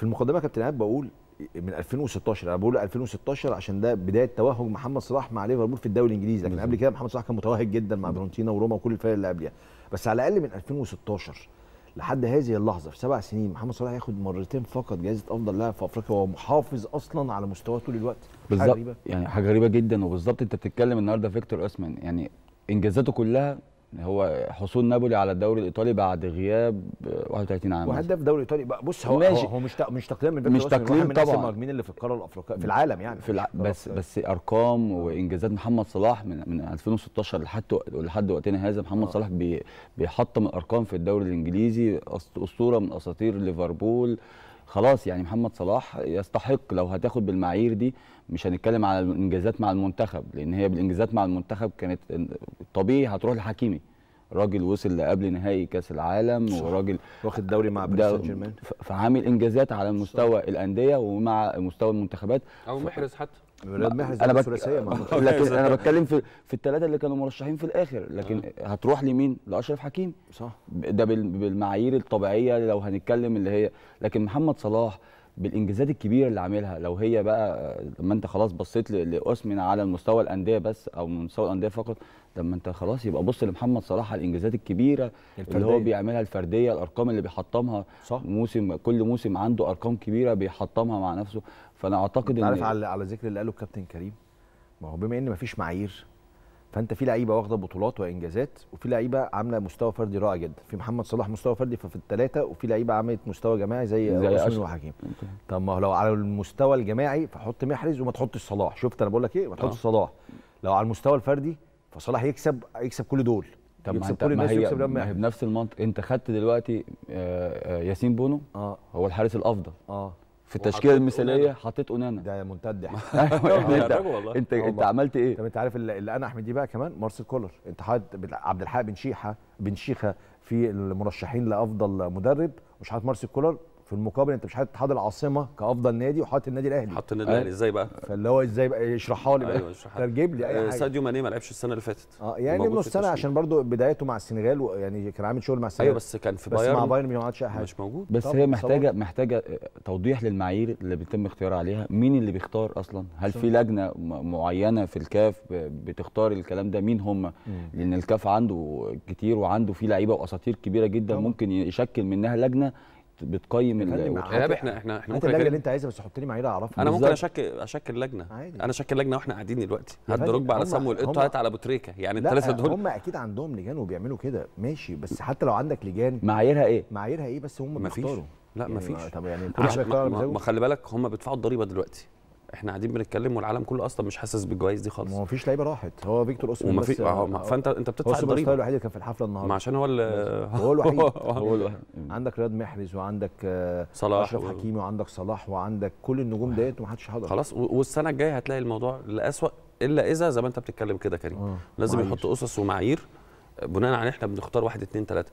في المقدمه كابتن ايهاب بقول من 2016 انا بقول 2016 عشان ده بدايه توهج محمد صلاح مع ليفربول في الدوري الانجليزي لكن قبل كده محمد صلاح كان متوهج جدا مع برونتينا وروما وكل الفرق اللي قبلها بس على الاقل من 2016 لحد هذه اللحظه في سبع سنين محمد صلاح ياخد مرتين فقط جائزه افضل لاعب في افريقيا وهو محافظ اصلا على مستواه طول الوقت بالظبط يعني حاجه غريبه جدا وبالظبط انت بتتكلم النهارده فيكتور اسمن يعني انجازاته كلها يعني هو حصول نابولي على الدوري الايطالي بعد غياب 31 عام وهداف الدوري الايطالي بص هو ماشي. هو مش مش تقليل من مش تقليل طبعا من المهاجمين اللي في القاره الافريقيه في العالم يعني في الع... بس بس ارقام وانجازات محمد صلاح من من 2016 لحد لحد وقتنا هذا محمد أوه. صلاح بي... بيحطم الارقام في الدوري الانجليزي اسطوره من اساطير ليفربول خلاص يعني محمد صلاح يستحق لو هتاخد بالمعايير دي مش هنتكلم على الانجازات مع المنتخب لان هي بالانجازات مع المنتخب كانت طبيعي هتروح لحكيمي راجل وصل لقبل نهائي كاس العالم وراجل واخد دوري مع باريس سان جيرمان فعامل انجازات على مستوى الانديه ومع مستوى المنتخبات او محرز حتى محرز انا بتكلم لكن انا بتكلم في في الثلاثه اللي كانوا مرشحين في الاخر لكن آه. هتروح لمين لاشرف حكيم صح ده بالمعايير الطبيعيه لو هنتكلم اللي هي لكن محمد صلاح بالانجازات الكبيره اللي عاملها لو هي بقى لما انت خلاص بصيت لاسمن على مستوى الانديه بس او مستوى الانديه فقط لما انت خلاص يبقى بص لمحمد صلاح على الانجازات الكبيره الفردية. اللي هو بيعملها الفرديه الارقام اللي بيحطمها صح. موسم كل موسم عنده ارقام كبيره بيحطمها مع نفسه فانا اعتقد ان عارف على على ذكر اللي قاله الكابتن كريم ما هو بما ان مفيش معايير فانت في لعيبه واخده بطولات وانجازات وفي لعيبه عامله مستوى فردي رائع جدا في محمد صلاح مستوى فردي ففي الثلاثه وفي لعيبه عملت مستوى جماعي زي, ياسين وحكيم طب ما لو على المستوى الجماعي فحط محرز وما تحطش صلاح شفت انا بقول لك ايه ما تحطش آه. صلاح لو على المستوى الفردي فصلاح يكسب يكسب كل دول طب يكسب كل الناس يكسب ما هي بنفس المنطق انت خدت دلوقتي آه، آه، ياسين بونو آه. هو الحارس الافضل اه في التشكيله المثاليه حطيت اونانا ده منتدى أيوة، انت انت, انت عملت ايه طب انت عارف اللي انا احمد دي بقى كمان مارسيل كولر انت حاطط عبد الحق بن شيحه بن شيخه في المرشحين لافضل مدرب مش حاطط مارسيل كولر في المقابل انت مش حاطط اتحاد العاصمه كافضل نادي وحاطط النادي الاهلي حاطط النادي الاهلي ازاي بقى فاللي هو ازاي بقى اشرحها لي بقى ايوه اشرحها ترجم لي اي آه، حاجه ساديو ماني ما لعبش السنه اللي فاتت اه يعني ابنه السنه عشان برضو بدايته مع السنغال يعني كان عامل شغل مع أيوة، السنغال ايوه بس كان في بايرن بس مع بايرن ما عملش اي حاجه مش موجود بس هي محتاجه صور. محتاجه آه، توضيح للمعايير اللي بيتم اختيار عليها مين اللي بيختار اصلا هل في لجنه معينه في الكاف بتختار الكلام ده مين هم لان الكاف عنده كتير وعنده في لعيبه واساطير كبيره جدا ممكن يشكل منها لجنه بتقيم ايهاب احنا احنا احنا ممكن اللجنه اللي انت عايزها بس حط لي معايير اعرفها انا ممكن اشكل اشكل لجنه عادي. انا اشكل لجنه واحنا قاعدين دلوقتي هات ركبه على سمو القط هات على ابو تريكه يعني الثلاثه دول هم اكيد عندهم لجان وبيعملوا كده ماشي بس حتى لو عندك لجان معاييرها ايه؟ معاييرها ايه بس هم بيختاروا لا يعني مفيش طب يعني ما خلي بالك هم بيدفعوا الضريبه دلوقتي احنا قاعدين بنتكلم والعالم كله اصلا مش حاسس بالجوائز دي خالص ما فيش لعيبه راحت هو فيكتور اوسمن وما آه،, آه فانت انت بتدفع الضريبه هو الوحيد اللي كان في الحفله النهارده ما عشان هو هو الوحيد هو الوحيد عندك رياض محرز وعندك آه، صلاح اشرف حكيمي وعندك صلاح وعندك كل النجوم ديت ومحدش حضر خلاص والسنه الجايه هتلاقي الموضوع لاسوء الا اذا زي ما انت بتتكلم كده كريم آه. لازم يحط اسس ومعايير بناء على احنا بنختار واحد اثنين ثلاثه